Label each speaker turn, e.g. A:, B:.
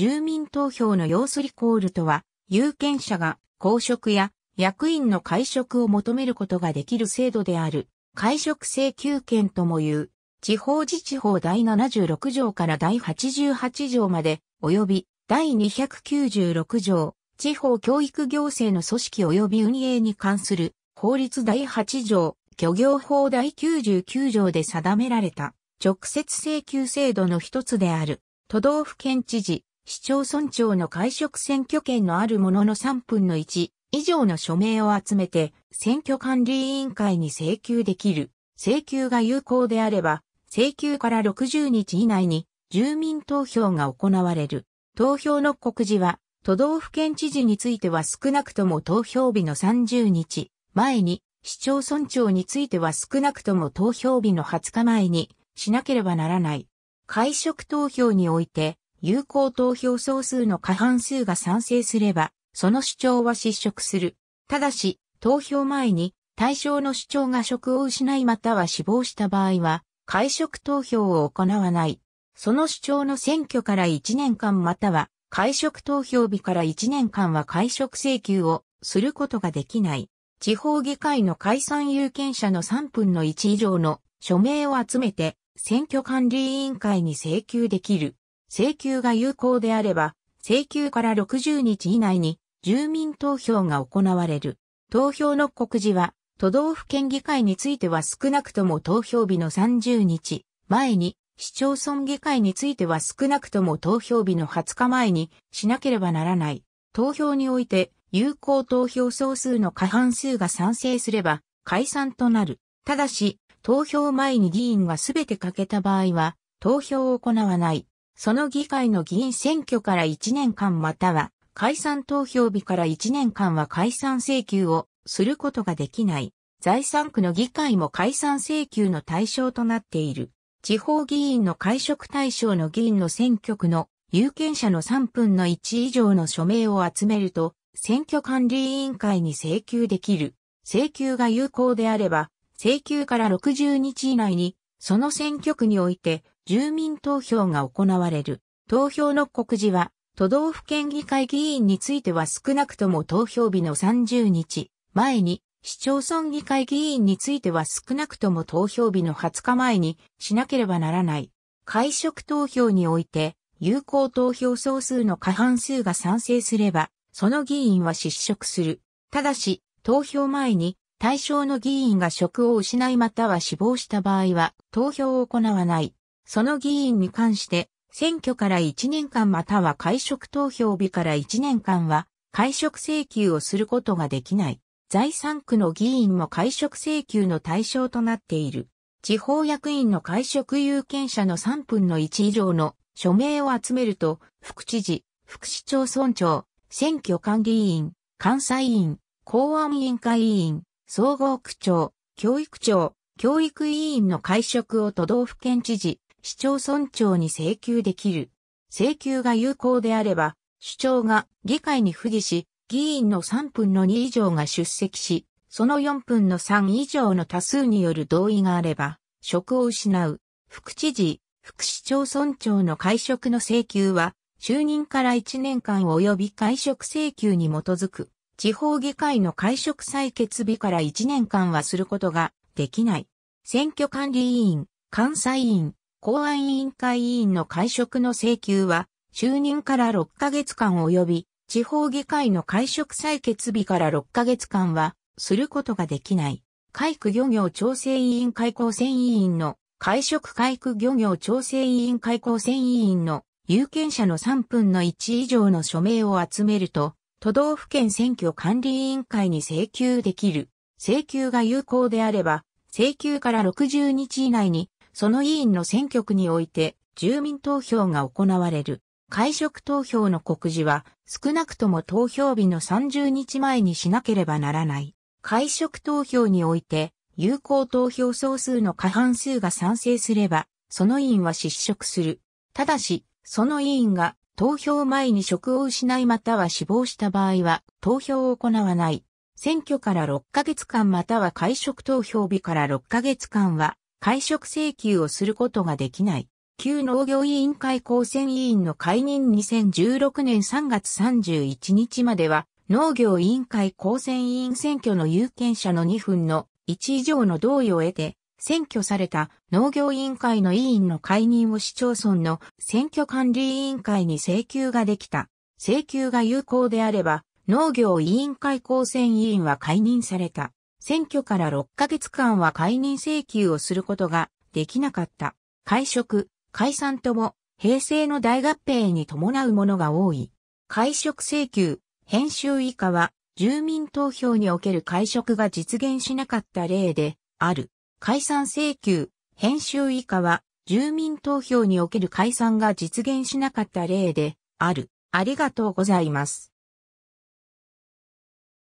A: 住民投票の要すリコールとは、有権者が公職や役員の会食を求めることができる制度である、会食請求権ともいう、地方自治法第76条から第88条まで、及び第296条、地方教育行政の組織及び運営に関する法律第8条、漁業法第99条で定められた直接請求制度の一つである都道府県知事、市町村長の会食選挙権のあるものの3分の1以上の署名を集めて選挙管理委員会に請求できる。請求が有効であれば、請求から60日以内に住民投票が行われる。投票の告示は、都道府県知事については少なくとも投票日の30日前に、市町村長については少なくとも投票日の20日前にしなければならない。会食投票において、有効投票総数の過半数が賛成すれば、その主張は失職する。ただし、投票前に対象の主張が職を失いまたは死亡した場合は、会職投票を行わない。その主張の選挙から1年間または、会職投票日から1年間は会職請求をすることができない。地方議会の解散有権者の3分の1以上の署名を集めて選挙管理委員会に請求できる。請求が有効であれば、請求から60日以内に住民投票が行われる。投票の告示は、都道府県議会については少なくとも投票日の30日前に、市町村議会については少なくとも投票日の20日前にしなければならない。投票において、有効投票総数の過半数が賛成すれば解散となる。ただし、投票前に議員がすべて欠けた場合は、投票を行わない。その議会の議員選挙から1年間または、解散投票日から1年間は解散請求をすることができない。財産区の議会も解散請求の対象となっている。地方議員の会食対象の議員の選挙区の有権者の3分の1以上の署名を集めると、選挙管理委員会に請求できる。請求が有効であれば、請求から60日以内にその選挙区において住民投票が行われる。投票の告示は、都道府県議会議員については少なくとも投票日の30日前に、市町村議会議員については少なくとも投票日の20日前にしなければならない。会食投票において、有効投票総数の過半数が賛成すれば、その議員は失職する。ただし、投票前に対象の議員が職を失いまたは死亡した場合は投票を行わない。その議員に関して、選挙から1年間または会食投票日から1年間は会食請求をすることができない。財産区の議員も会食請求の対象となっている。地方役員の会食有権者の3分の1以上の署名を集めると、副知事、副市町村長、選挙管理委員、監査委員、公安委員会委員、総合区長、教育長、教育委員の会食を都道府県知事、市町村長に請求できる。請求が有効であれば、市長が議会に不利し、議員の3分の2以上が出席し、その4分の3以上の多数による同意があれば、職を失う。副知事、副市町村長の会食の請求は、就任から1年間及び会食請求に基づく。地方議会の会食採決日から1年間はすることができない。選挙管理委員、監査委員、公安委員会委員の会食の請求は、就任から6ヶ月間及び、地方議会の会食採決日から6ヶ月間は、することができない。海区漁業調整委員会公選委員の、会食海区漁業調整委員会公選委員の、有権者の3分の1以上の署名を集めると、都道府県選挙管理委員会に請求できる。請求が有効であれば、請求から60日以内に、その委員の選挙区において、住民投票が行われる。会食投票の告示は、少なくとも投票日の30日前にしなければならない。会食投票において、有効投票総数の過半数が賛成すれば、その委員は失職する。ただし、その委員が投票前に職を失いまたは死亡した場合は、投票を行わない。選挙から6ヶ月間または会食投票日から6ヶ月間は、会食請求をすることができない。旧農業委員会公選委員の解任2016年3月31日までは、農業委員会公選委員選挙の有権者の2分の1以上の同意を得て、選挙された農業委員会の委員の解任を市町村の選挙管理委員会に請求ができた。請求が有効であれば、農業委員会公選委員は解任された。選挙から6ヶ月間は解任請求をすることができなかった。会食、解散とも、平成の大合併に伴うものが多い。会食請求、編集以下は、住民投票における会食が実現しなかった例である。解散請求、編集以下は、住民投票における解散が実現しなかった例で、ある。ありがとうございます。